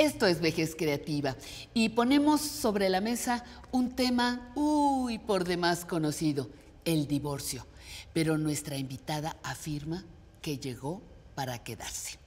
Esto es Vejez Creativa y ponemos sobre la mesa un tema, uy, por demás conocido, el divorcio. Pero nuestra invitada afirma que llegó para quedarse.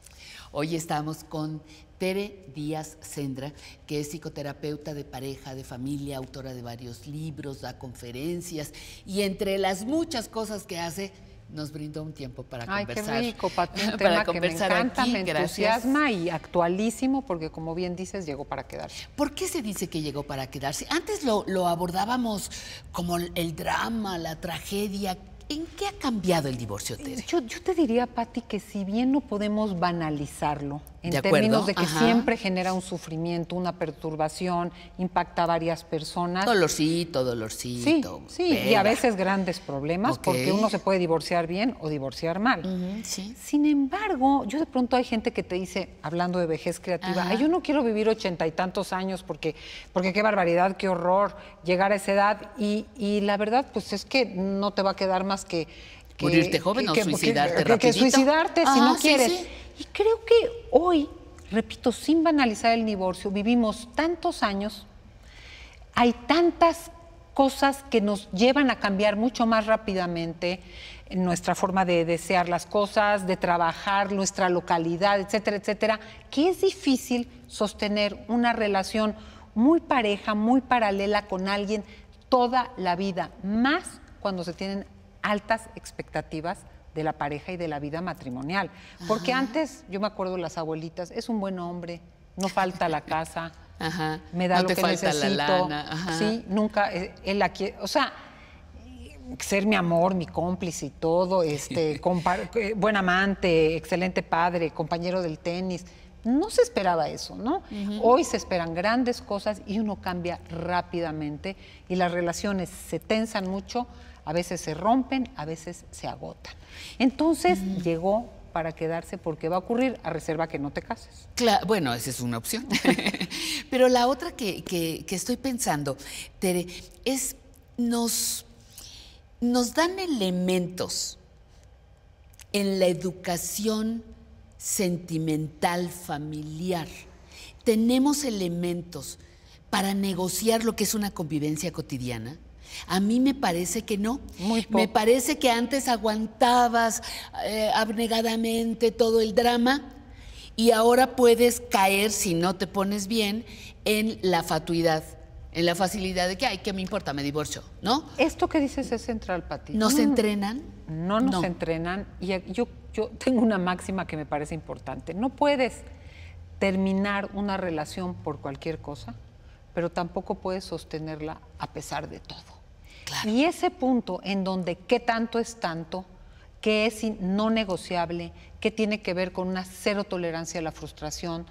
Hoy estamos con Tere Díaz Sendra, que es psicoterapeuta de pareja, de familia, autora de varios libros, da conferencias y entre las muchas cosas que hace, nos brindó un tiempo para Ay, conversar. Qué rico, un tema para conversar que me encanta, me entusiasma y actualísimo, porque como bien dices, llegó para quedarse. ¿Por qué se dice que llegó para quedarse? Antes lo, lo abordábamos como el drama, la tragedia, ¿En qué ha cambiado el divorcio, Tere? Yo, te diría, Patti, que si bien no podemos banalizarlo, en términos de que siempre genera un sufrimiento, una perturbación, impacta a varias personas. Dolorcito, dolorcito. Sí, sí y a veces grandes problemas, porque uno se puede divorciar bien o divorciar mal. Sin embargo, yo de pronto hay gente que te dice, hablando de vejez creativa, Ay, yo no quiero vivir ochenta y tantos años porque, porque qué barbaridad, qué horror llegar a esa edad. Y, y la verdad, pues es que no te va a quedar más que... Morirte joven que, o suicidarte Que suicidarte si no ah, quieres. Y creo que hoy, repito, sin banalizar el divorcio, vivimos tantos años, hay tantas cosas que nos llevan a cambiar mucho más rápidamente nuestra forma de desear las cosas, de trabajar, nuestra localidad, etcétera, etcétera, que es difícil sostener una relación muy pareja, muy paralela con alguien toda la vida, más cuando se tienen altas expectativas de la pareja y de la vida matrimonial. Porque antes, yo me acuerdo las abuelitas, es un buen hombre, no falta la casa, Ajá. me da lo que falta necesito. La Sí, nunca, eh, él aquí, o sea, ser mi amor, mi cómplice y todo, este, eh, buen amante, excelente padre, compañero del tenis. No se esperaba eso, ¿no? Hoy se esperan grandes cosas y uno cambia rápidamente y las relaciones se tensan mucho, a veces se rompen, a veces se agotan. Entonces llegó para quedarse porque va a ocurrir a reserva que no te cases. bueno, esa es una opción. Pero la otra que, estoy pensando, Tere, es nos, nos dan elementos en la educación sentimental familiar. Tenemos elementos para negociar lo que es una convivencia cotidiana. A mí me parece que no. Me parece que antes aguantabas eh, abnegadamente todo el drama y ahora puedes caer, si no te pones bien, en la fatuidad. En la facilidad de que, ay, ¿qué me importa? Me divorcio, ¿no? Esto que dices es central, Pati. ¿Nos entrenan? No nos entrenan. Y yo tengo una máxima que me parece importante. No puedes terminar una relación por cualquier cosa, pero tampoco puedes sostenerla a pesar de todo. Y ese punto en donde qué tanto es tanto, qué es no negociable, qué tiene que ver con una cero tolerancia a la frustración,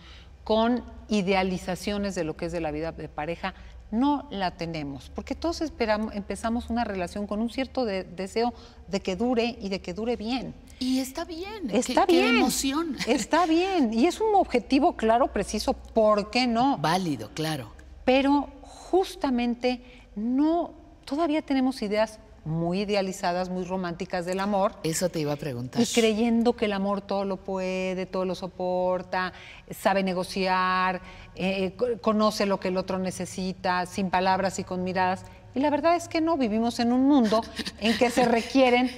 con idealizaciones de lo que es de la vida de pareja, no la tenemos, porque todos esperamos, empezamos una relación con un cierto deseo de que dure y de que dure bien. Y está bien, está bien, emoción. Está bien, y es un objetivo claro, preciso, ¿por qué no? Válido, claro. Pero justamente no todavía tenemos ideas muy idealizadas, muy románticas del amor. Eso te iba a preguntar. Y creyendo que el amor todo lo puede, todo lo soporta, sabe negociar, eh, eh, conoce lo que el otro necesita, sin palabras y con miradas. Y la verdad es que no, vivimos en un mundo en que se requieren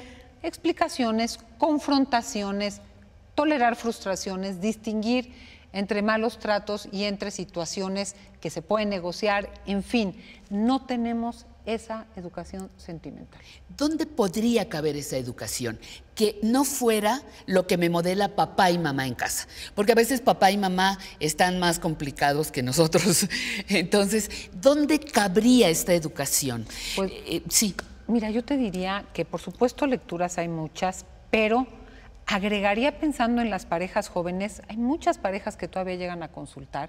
explicaciones, confrontaciones, tolerar frustraciones, distinguir entre malos tratos y entre situaciones que se pueden negociar, en fin, no tenemos esa educación sentimental. ¿Dónde podría caber esa educación? Que no fuera lo que me modela papá y mamá en casa. Porque a veces papá y mamá están más complicados que nosotros. Entonces, ¿dónde cabría esta educación? Pues, eh, sí. Mira, yo te diría que por supuesto lecturas hay muchas, pero Agregaría pensando en las parejas jóvenes, hay muchas parejas que todavía llegan a consultar.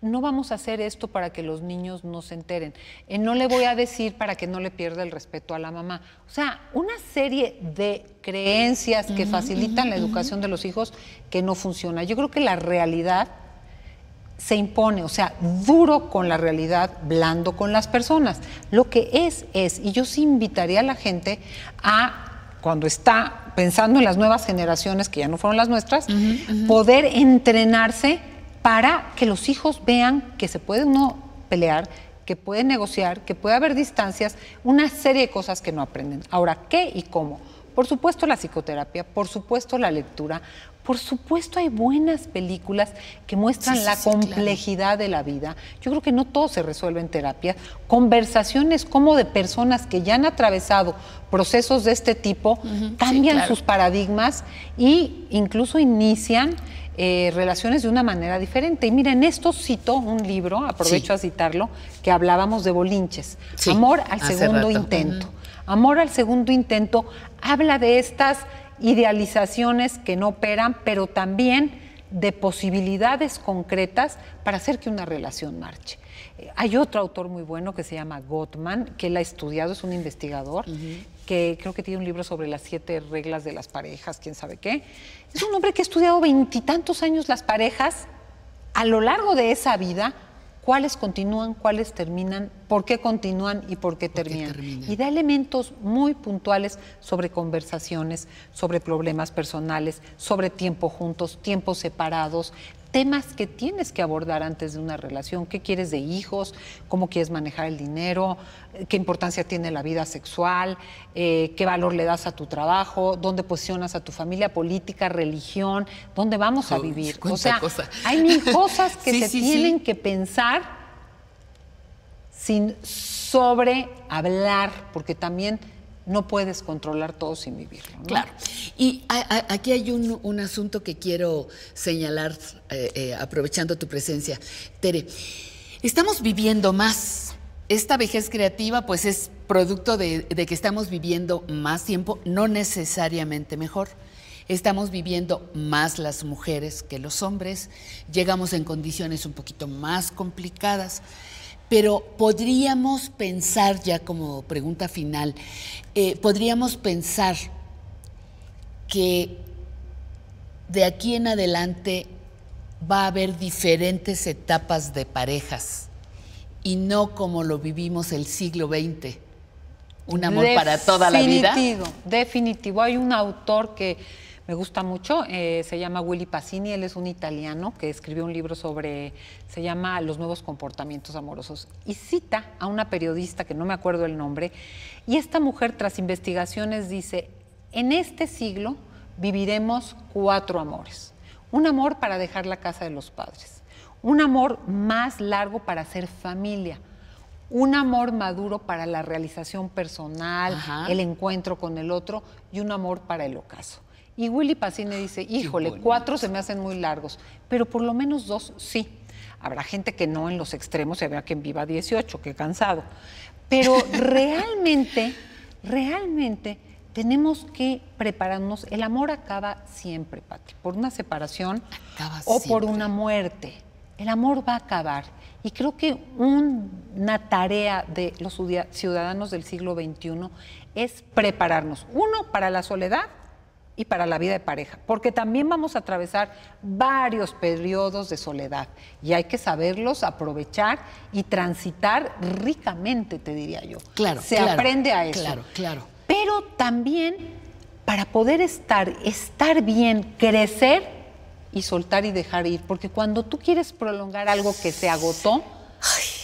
No vamos a hacer esto para que los niños no se enteren. Eh, no le voy a decir para que no le pierda el respeto a la mamá. O sea, una serie de creencias que facilitan la educación de los hijos que no funciona. Yo creo que la realidad se impone, o sea, duro con la realidad, blando con las personas. Lo que es, es, y yo sí invitaría a la gente a cuando está pensando en las nuevas generaciones, que ya no fueron las nuestras, poder entrenarse para que los hijos vean que se puede no pelear, que puede negociar, que puede haber distancias, una serie de cosas que no aprenden. Ahora, ¿qué y cómo? Por supuesto la psicoterapia, por supuesto la lectura, por supuesto hay buenas películas que muestran la complejidad de la vida. Yo creo que no todo se resuelve en terapia. Conversaciones como de personas que ya han atravesado procesos de este tipo cambian sus paradigmas e incluso inician eh, relaciones de una manera diferente. Y miren, esto cito un libro, aprovecho a citarlo, que hablábamos de bolinches. Amor al segundo intento. Amor al segundo intento habla de estas idealizaciones que no operan, pero también de posibilidades concretas para hacer que una relación marche. Eh, hay otro autor muy bueno que se llama Gottman, que él ha estudiado, es un investigador, que creo que tiene un libro sobre las siete reglas de las parejas, quién sabe qué. Es un hombre que ha estudiado veintitantos años las parejas a lo largo de esa vida cuáles continúan, cuáles terminan, por qué continúan y por qué, terminan? terminan. Y da elementos muy puntuales sobre conversaciones, sobre problemas personales, sobre tiempo juntos, tiempos separados, temas que tienes que abordar antes de una relación, qué quieres de hijos, cómo quieres manejar el dinero, qué importancia tiene la vida sexual, eh, qué valor le das a tu trabajo, dónde posicionas a tu familia, política, religión, dónde vamos a oh, vivir. o sea, hay mil cosas que se tienen que pensar sin sobre hablar, porque también no puedes controlar todo sin vivirlo. Claro. Y aquí hay un, asunto que quiero señalar, eh, eh, aprovechando tu presencia, Tere. Estamos viviendo más. Esta vejez creativa, pues, es producto de que estamos viviendo más tiempo, no necesariamente mejor. Estamos viviendo más las mujeres que los hombres, llegamos en condiciones un poquito más complicadas pero podríamos pensar, ya como pregunta final, eh, podríamos pensar que de aquí en adelante va a haber diferentes etapas de parejas y no como lo vivimos el siglo XX. Un amor para toda la vida. Definitivo, definitivo. Hay un autor que me gusta mucho. Eh, se llama Willy Pacini, él es un italiano que escribió un libro sobre, se llama Los nuevos comportamientos amorosos, y cita a una periodista que no me acuerdo el nombre, y esta mujer tras investigaciones dice, en este siglo viviremos cuatro amores. Un amor para dejar la casa de los padres, un amor más largo para hacer familia, un amor maduro para la realización personal, el encuentro con el otro y un amor para el ocaso. Y Willy Pacine dice, híjole, cuatro se me hacen muy largos, pero por lo menos dos sí. Habrá gente que no en los extremos y habrá quien viva 18, qué cansado. Pero realmente, realmente tenemos que prepararnos. El amor acaba siempre, Pati, por una separación o por una muerte. El amor va a acabar. Y creo que una tarea de los ciudadanos del siglo XXI es prepararnos. Uno, para la soledad y para la vida de pareja, porque también vamos a atravesar varios periodos de soledad y hay que saberlos aprovechar y transitar ricamente, te diría yo. Claro. Se aprende a eso. Claro, claro. Pero también para poder estar, estar bien, crecer y soltar y dejar ir, porque cuando tú quieres prolongar algo que se agotó,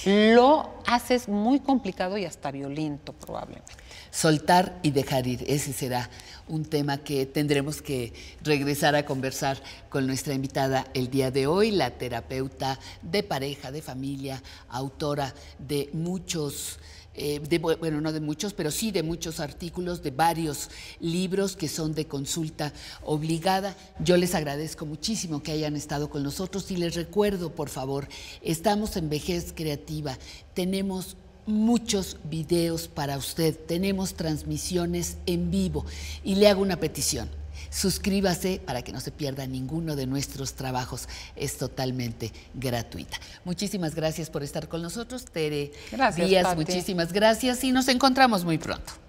lo haces muy complicado y hasta violento probablemente soltar y dejar ir. Ese será un tema que tendremos que regresar a conversar con nuestra invitada el día de hoy, la terapeuta de pareja, de familia, autora de muchos... Eh, bueno, no de muchos, pero sí de muchos artículos, de varios libros que son de consulta obligada. Yo les agradezco muchísimo que hayan estado con nosotros y les recuerdo, por favor, estamos en Vejez Creativa, tenemos muchos videos para usted. Tenemos transmisiones en vivo y le hago una petición. Suscríbase para que no se pierda ninguno de nuestros trabajos. Es totalmente gratuita. Muchísimas gracias por estar con nosotros, Tere gracias, Díaz. Muchísimas gracias y nos encontramos muy pronto.